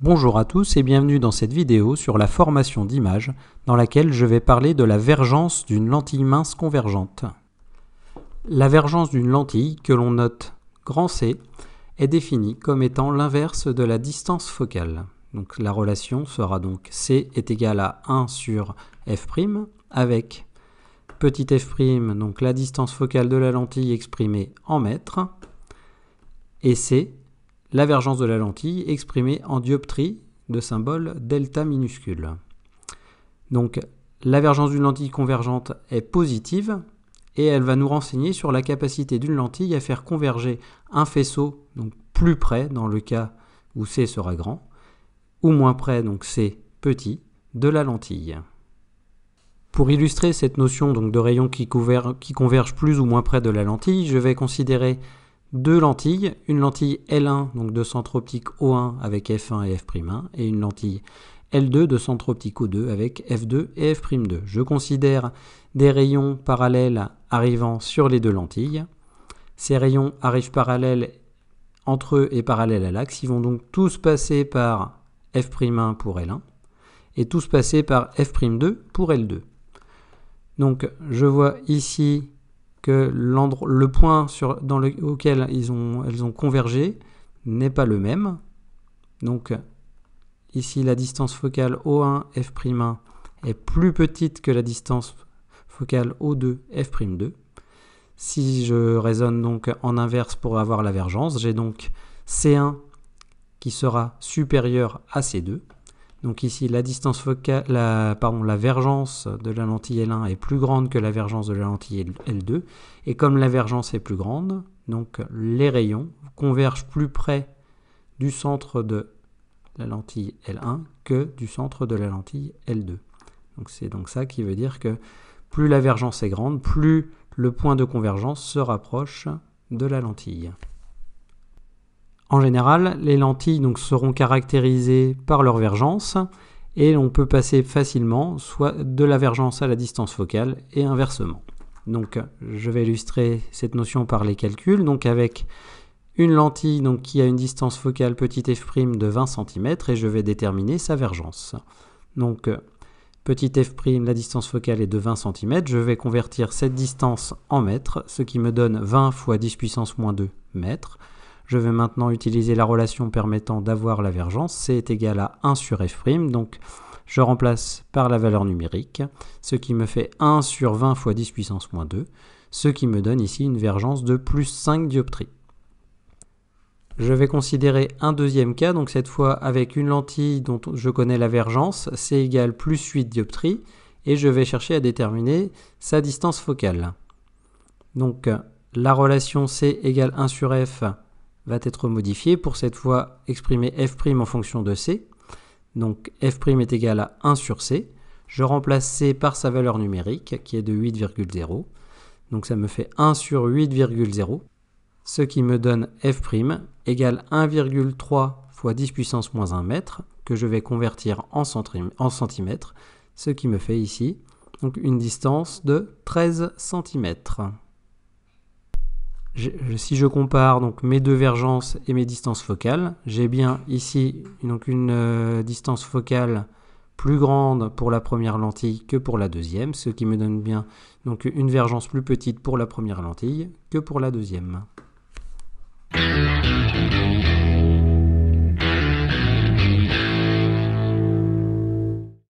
Bonjour à tous et bienvenue dans cette vidéo sur la formation d'images dans laquelle je vais parler de la vergence d'une lentille mince convergente. La vergence d'une lentille que l'on note grand C est définie comme étant l'inverse de la distance focale. Donc la relation sera donc C est égal à 1 sur f' avec petit f', donc la distance focale de la lentille exprimée en mètres, et C l'avergence de la lentille exprimée en dioptrie de symbole delta minuscule. Donc l'avergence d'une lentille convergente est positive et elle va nous renseigner sur la capacité d'une lentille à faire converger un faisceau donc plus près dans le cas où C sera grand ou moins près donc C petit de la lentille. Pour illustrer cette notion donc de rayon qui, qui converge plus ou moins près de la lentille, je vais considérer deux lentilles, une lentille L1, donc de centre optique O1 avec F1 et F'1, et une lentille L2 de centre optique O2 avec F2 et F'2. Je considère des rayons parallèles arrivant sur les deux lentilles. Ces rayons arrivent parallèles entre eux et parallèles à l'axe. Ils vont donc tous passer par F'1 pour L1 et tous passer par F'2 pour L2. Donc je vois ici que le point sur, dans lequel auquel ils ont, elles ont convergé n'est pas le même. Donc ici la distance focale O1 F'1 est plus petite que la distance focale O2 F'2. Si je raisonne donc en inverse pour avoir la vergence, j'ai donc C1 qui sera supérieur à C2. Donc ici, la distance focale, la, pardon, la vergence de la lentille L1 est plus grande que la vergence de la lentille L2. Et comme la vergence est plus grande, donc les rayons convergent plus près du centre de la lentille L1 que du centre de la lentille L2. Donc c'est donc ça qui veut dire que plus la vergence est grande, plus le point de convergence se rapproche de la lentille. En général, les lentilles donc, seront caractérisées par leur vergence et on peut passer facilement soit de la vergence à la distance focale et inversement. Donc je vais illustrer cette notion par les calculs donc avec une lentille qui a une distance focale f' de 20 cm et je vais déterminer sa vergence. Donc f', la distance focale est de 20 cm, je vais convertir cette distance en mètres, ce qui me donne 20 fois 10 puissance moins 2 mètres. Je vais maintenant utiliser la relation permettant d'avoir la vergence. C est égal à 1 sur f', donc je remplace par la valeur numérique, ce qui me fait 1 sur 20 fois 10 puissance moins 2, ce qui me donne ici une vergence de plus 5 dioptries. Je vais considérer un deuxième cas, donc cette fois avec une lentille dont je connais la vergence, c'est égal plus 8 dioptries, et je vais chercher à déterminer sa distance focale. Donc la relation C égale 1 sur F va être modifié pour cette fois exprimer f' en fonction de c. Donc f' est égal à 1 sur c. Je remplace c par sa valeur numérique qui est de 8,0. Donc ça me fait 1 sur 8,0, ce qui me donne f' égale 1,3 fois 10 puissance moins 1 mètre, que je vais convertir en, en centimètres, ce qui me fait ici donc une distance de 13 cm si je compare donc mes vergences et mes distances focales, j'ai bien ici donc une euh, distance focale plus grande pour la première lentille que pour la deuxième, ce qui me donne bien donc une vergence plus petite pour la première lentille que pour la deuxième.